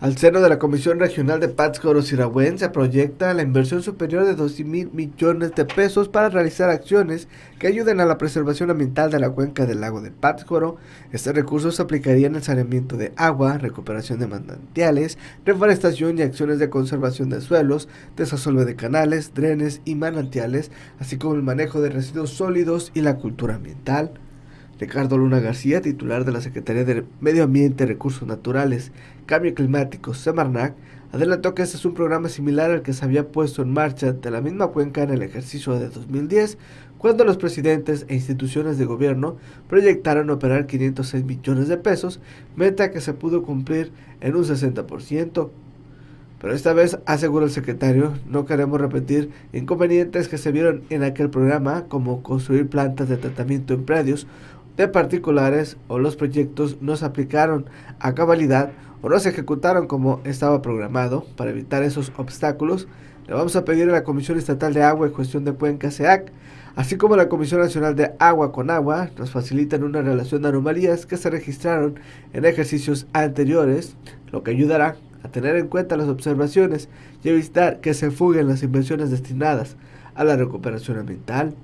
Al seno de la Comisión Regional de Pátzcuaro Siragüen se proyecta la inversión superior de 12 mil millones de pesos para realizar acciones que ayuden a la preservación ambiental de la cuenca del lago de Pátzcuaro. Este recurso se aplicarían el saneamiento de agua, recuperación de manantiales, reforestación y acciones de conservación de suelos, desasolve de canales, drenes y manantiales, así como el manejo de residuos sólidos y la cultura ambiental. Ricardo Luna García, titular de la Secretaría de Medio Ambiente, Recursos Naturales, Cambio Climático, Semarnac, adelantó que este es un programa similar al que se había puesto en marcha de la misma cuenca en el ejercicio de 2010, cuando los presidentes e instituciones de gobierno proyectaron operar 506 millones de pesos, meta que se pudo cumplir en un 60%. Pero esta vez, aseguró el secretario, no queremos repetir inconvenientes que se vieron en aquel programa, como construir plantas de tratamiento en predios de particulares o los proyectos no se aplicaron a cabalidad o no se ejecutaron como estaba programado. Para evitar esos obstáculos, le vamos a pedir a la Comisión Estatal de Agua y Gestión de Cuenca, SEAC, así como a la Comisión Nacional de Agua con Agua, nos facilitan una relación de anomalías que se registraron en ejercicios anteriores, lo que ayudará a tener en cuenta las observaciones y evitar que se fuguen las inversiones destinadas a la recuperación ambiental,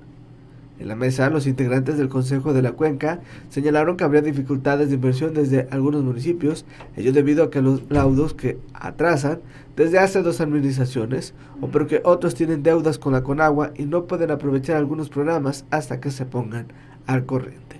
en la mesa, los integrantes del Consejo de la Cuenca señalaron que habría dificultades de inversión desde algunos municipios, ello debido a que los laudos que atrasan desde hace dos administraciones, o porque otros tienen deudas con la Conagua y no pueden aprovechar algunos programas hasta que se pongan al corriente.